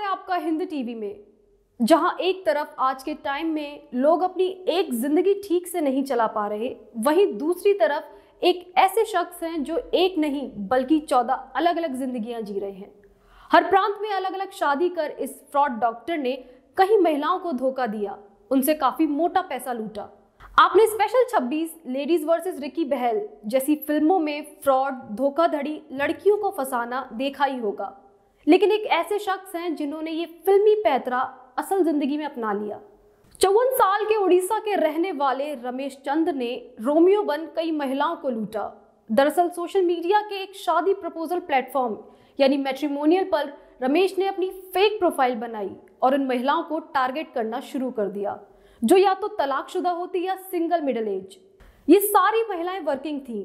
है आपका हिंद टीवी में जहां एक तरफ आज के टाइम में लोग अपनी एक ज़िंदगी ठीक से नहीं चला पा रहे वहीं दूसरी तरफ एक ऐसे शख्स हैं जो एक नहीं बल्कि चौदह अलग अलग जिंदगियां जी रहे हैं हर प्रांत में अलग अलग शादी कर इस फ्रॉड डॉक्टर ने कई महिलाओं को धोखा दिया उनसे काफी मोटा पैसा लूटा आपने special 26 ladies versus Ricky Bahl जैसी फिल्मों में फ्रॉड धोखाधड़ी लड़कियों को फंसाना देखा ही होगा लेकिन एक ऐसे शख्स हैं जिन्होंने ये फिल्मी पैतरा असल ज़िंदगी में अपना लिया चौवन साल के उड़ीसा के रहने वाले रमेश चंद ने रोमियो बन कई महिलाओं को लूटा दरअसल सोशल मीडिया के एक शादी प्रपोजल प्लेटफॉर्म यानी मैट्रिमोनियल पर रमेश ने अपनी फेक प्रोफाइल बनाई और उन महिलाओं को टारगेट करना शुरू कर दिया जो या तो तलाकशुदा होती या सिंगल मिडल एज ये सारी महिलाएं वर्किंग थी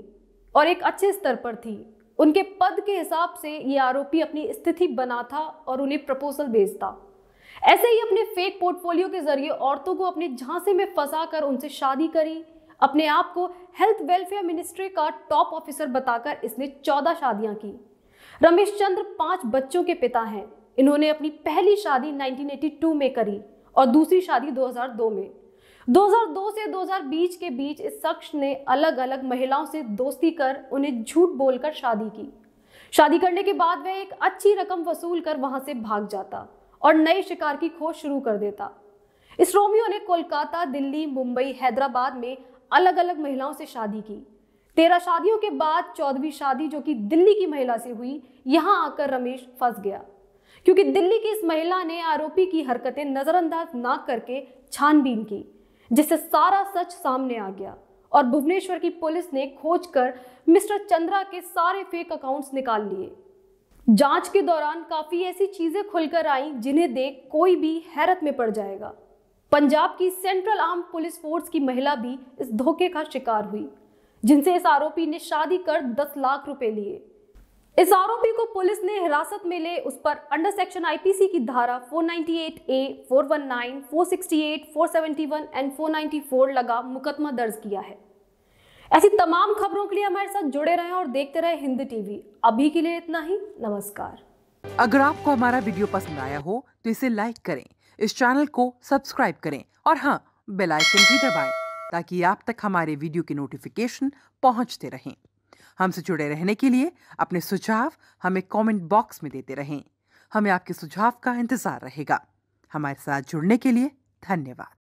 और एक अच्छे स्तर पर थी उनके पद के हिसाब से ये आरोपी अपनी स्थिति बनाता और उन्हें प्रपोजल भेजता ऐसे ही अपने फेक पोर्टफोलियो के जरिए औरतों को अपने झांसे में फंसा कर उनसे शादी करी अपने आप को हेल्थ वेलफेयर मिनिस्ट्री का टॉप ऑफिसर बताकर इसने चौदह शादियां की रमेश चंद्र पांच बच्चों के पिता हैं इन्होंने अपनी पहली शादी 1982 में करी और दूसरी शादी 2002 में 2002 से 2020 के बीच इस शख्स ने अलग अलग महिलाओं से दोस्ती कर उन्हें झूठ बोलकर शादी की शादी करने के बाद वह एक अच्छी रकम वसूल कर वहां से भाग जाता और नए शिकार की खोज शुरू कर देता इस रोमियो ने कोलकाता दिल्ली मुंबई हैदराबाद में अलग अलग महिलाओं से शादी की तेरह शादियों के बाद चौदहवीं शादी जो कि दिल्ली की महिला से हुई यहाँ आकर रमेश फंस गया क्योंकि दिल्ली की इस महिला ने आरोपी की हरकतें नज़रअंदाज ना करके छानबीन की जिससे सारा सच सामने आ गया और भुवनेश्वर की पुलिस ने खोज कर मिस्टर चंद्रा के सारे फेक अकाउंट्स निकाल लिए जांच के दौरान काफ़ी ऐसी चीज़ें खुलकर आई जिन्हें देख कोई भी हैरत में पड़ जाएगा पंजाब की सेंट्रल आर्म पुलिस फोर्स की महिला भी इस धोखे का शिकार हुई जिनसे इस आरोपी ने शादी कर दस लाख रुपए लिए इस आरोपी को पुलिस ने हिरासत में ले उस पर अंडर सेक्शन आईपीसी की धारा 498 ए 419, 468, 471 एंड 494 लगा मुकदमा दर्ज किया है ऐसी तमाम खबरों के लिए हमारे साथ जुड़े रहें और देखते रहे हिंद टीवी अभी के लिए इतना ही नमस्कार अगर आपको हमारा वीडियो पसंद आया हो तो इसे लाइक करें इस चैनल को सब्सक्राइब करें और हाँ बेलाइकन भी दबाए ताकि आप तक हमारे वीडियो की नोटिफिकेशन पहुंचते रहें हमसे जुड़े रहने के लिए अपने सुझाव हमें कमेंट बॉक्स में देते रहें हमें आपके सुझाव का इंतज़ार रहेगा हमारे साथ जुड़ने के लिए धन्यवाद